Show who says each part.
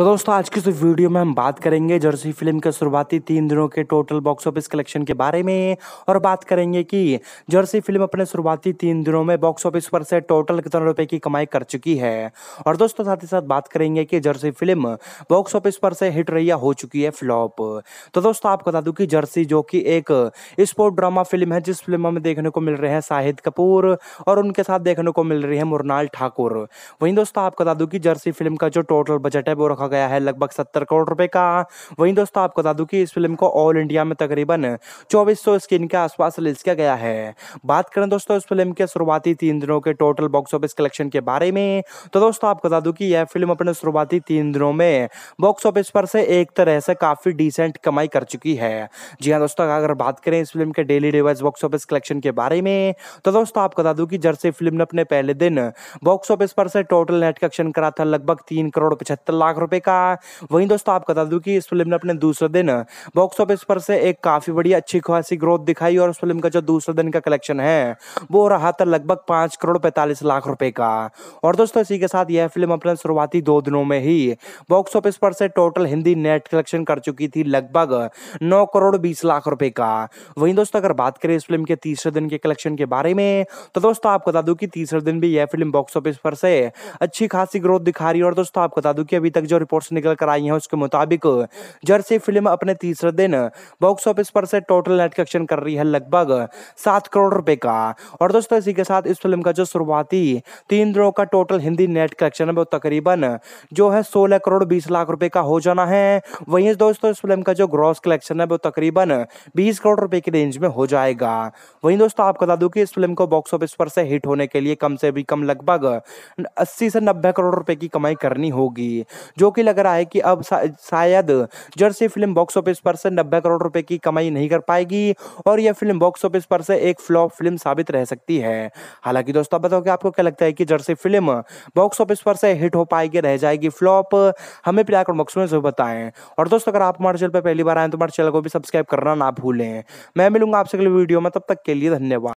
Speaker 1: तो दोस्तों आज की इस वीडियो में हम बात करेंगे जर्सी फिल्म के शुरुआती तीन दिनों के टोटल बॉक्स ऑफिस कलेक्शन के बारे में और बात करेंगे कि जर्सी फिल्म अपने शुरुआती तीन दिनों में बॉक्स ऑफिस पर से टोटल कितने रुपए की कमाई कर चुकी है और दोस्तों साथ ही साथ बात करेंगे कि जर्सी फिल्म बॉक्स ऑफिस पर से हिट रैया हो चुकी है फ्लॉप तो दोस्तों आपको बता दूँ कि जर्सी जो कि एक स्पोर्ट ड्रामा फिल्म है जिस फिल्म में देखने को मिल रहे हैं शाहिद कपूर और उनके साथ देखने को मिल रही है मुरनाल ठाकुर वहीं दोस्तों आपको बता दूँ कि जर्सी फिल्म का जो टोटल बजट है वो रखा गया है लगभग सत्तर करोड़ रुपए का वहीं दोस्तों आपको बता दूं कि इस फिल्म को ऑल इंडिया में तकरीबन चौबीस सौ स्क्रीन के आसपास रिलीज किया गया है बात करें दोस्तों इस फिल्म के शुरुआती तीन दिनों के टोटल बॉक्स ऑफिस कलेक्शन के बारे में तो दोस्तों आपको बता दूं कि यह फिल्म अपने शुरुआती तीन दिनों में बॉक्स ऑफिस पर से एक तरह से काफी डिसेंट कमाई कर चुकी है जी हाँ दोस्तों अगर बात करें इस फिल्म के daily revise box office collection के बारे में तो दोस्तों आपको बता दूं कि जर्सी फिल्म ने अपने पहले दिन बॉक्स ऑफिस पर से टोटल नेट कलेक्शन करा था लगभग तीन करोड़ पचहत्तर लाख रुपए का वही दोस्तों आपको बता दूँ कि इस फिल्म ने अपने दूसरे दिन बॉक्स ऑफिस पर से एक काफ़ी बड़ी अच्छी खासी ग्रोथ दिखाई और उस फिल्म का जो दूसरे दिन का कलेक्शन है वो रहा था लगभग पांच करोड़ पैंतालीस लाख रुपए का और दोस्तों इसी के साथ यह फिल्म अपने शुरुआती दो दिनों में ही बॉक्स ऑफिस पर से टोटल हिंदी नेट कलेक्शन कर चुकी थी लगभग नौ करोड़ बीस लाख रुपए का वही दोस्तों अगर बात करें इस फिल्म के तीसरे दिन के कलेक्शन के बारे में तो दोस्तों आपको बता दूं कि तीसरे दिन भी यह फिल्म बॉक्स ऑफिस पर से अच्छी खासी ग्रोथ दिखा रही है और दोस्तों आपको बता दूं कि अभी तक जो रिपोर्ट्स निकल कर आई हैं उसके मुताबिक जर्सी फिल्म अपने तीसरे दिन बॉक्स ऑफिस पर से टोटल नेट कलेक्शन कर रही है लगभग सात करोड़ रुपए का और दोस्तों इसी के साथ इस फिल्म का जो शुरुआती तीन दिनों का टोटल हिंदी नेट कलेक्शन है वो तकरीबन जो है सोलह करोड़ बीस लाख रुपए का हो जाना है वहीं दोस्तों इस फिल्म का जो ग्रॉस कलेक्शन है वो तकरीबन बीस करोड़ रुपए की रेंज में हो जाएगा वहीं दोस्तों आपको बता दूं कि इस फिल्म को बॉक्स ऑफिस पर से हिट होने के लिए कम से भी कम लगभग अस्सी से नब्बे करोड़ रुपए की कमाई करनी होगी जो कि लग रहा है कि अब सा, शायद जर्सी फिल्म बॉक्स ऑफिस पर से नब्बे करोड़ रुपए की कमाई नहीं कर पाएगी और यह फिल्म बॉक्स ऑफिस पर से एक फ्लॉप फिल्म साबित रह सकती है हालांकि दोस्तों आप बताओ कि आपको क्या लगता है कि जर्सी फिल्म बॉक्स ऑफिस पर से हिट हो पाएगी रह जाएगी फ्लॉप हमें प्रयाग कमेंट बॉक्स में जरूर बताएं और दोस्तों अगर आप हमारे चैनल पर पहली बार आए तो हमारे चैनल को भी सब्सक्राइब करना ना भूलें मैं मिलूंगा आपसे अगले वीडियो में तब तक के लिए धन्यवाद